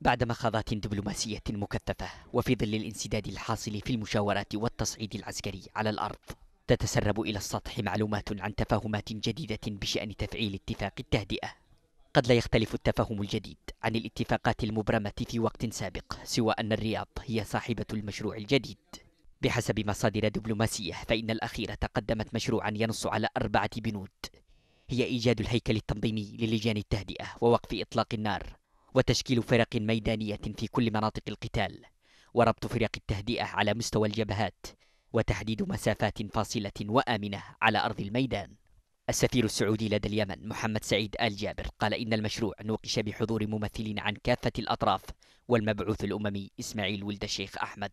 بعد مخاضات دبلوماسية مكثفة وفي ظل الانسداد الحاصل في المشاورات والتصعيد العسكري على الأرض تتسرب إلى السطح معلومات عن تفاهمات جديدة بشأن تفعيل اتفاق التهدئة قد لا يختلف التفاهم الجديد عن الاتفاقات المبرمة في وقت سابق سوى أن الرياض هي صاحبة المشروع الجديد بحسب مصادر دبلوماسية فإن الأخيرة قدمت مشروعا ينص على أربعة بنود هي إيجاد الهيكل التنظيمي للجان التهدئة ووقف إطلاق النار وتشكيل فرق ميدانية في كل مناطق القتال وربط فرق التهدئة على مستوى الجبهات وتحديد مسافات فاصلة وآمنة على أرض الميدان السفير السعودي لدى اليمن محمد سعيد آل جابر قال إن المشروع نوقش بحضور ممثلين عن كافة الأطراف والمبعوث الأممي إسماعيل ولد الشيخ أحمد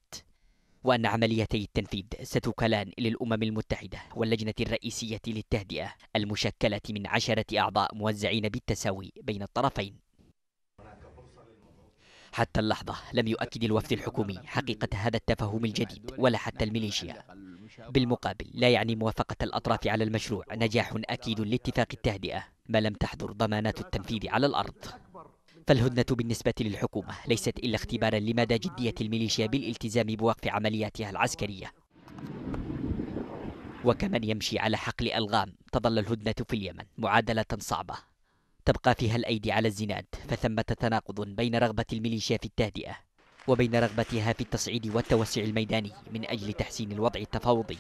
وأن عمليتي التنفيذ ستوكلان إلى الأمم المتحدة واللجنة الرئيسية للتهدئة المشكلة من عشرة أعضاء موزعين بالتساوي بين الطرفين حتى اللحظة لم يؤكد الوفد الحكومي حقيقة هذا التفاهم الجديد ولا حتى الميليشيا بالمقابل لا يعني موافقة الأطراف على المشروع نجاح أكيد لاتفاق التهدئة ما لم تحضر ضمانات التنفيذ على الأرض فالهدنة بالنسبة للحكومة ليست إلا اختبارا لمدى جدية الميليشيا بالالتزام بوقف عملياتها العسكرية وكمن يمشي على حقل ألغام تظل الهدنة في اليمن معادلة صعبة تبقى فيها الأيدي على الزناد فثمة تناقض بين رغبة الميليشيا في التهدئة وبين رغبتها في التصعيد والتوسع الميداني من أجل تحسين الوضع التفاوضي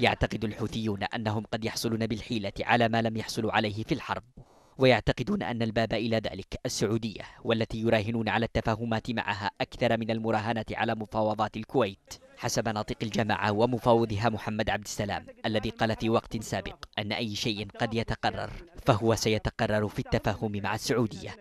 يعتقد الحوثيون أنهم قد يحصلون بالحيلة على ما لم يحصلوا عليه في الحرب ويعتقدون أن الباب إلى ذلك السعودية والتي يراهنون على التفاهمات معها أكثر من المراهنة على مفاوضات الكويت حسب ناطق الجماعة ومفاوضها محمد عبد السلام الذي قال في وقت سابق أن أي شيء قد يتقرر فهو سيتقرر في التفاهم مع السعودية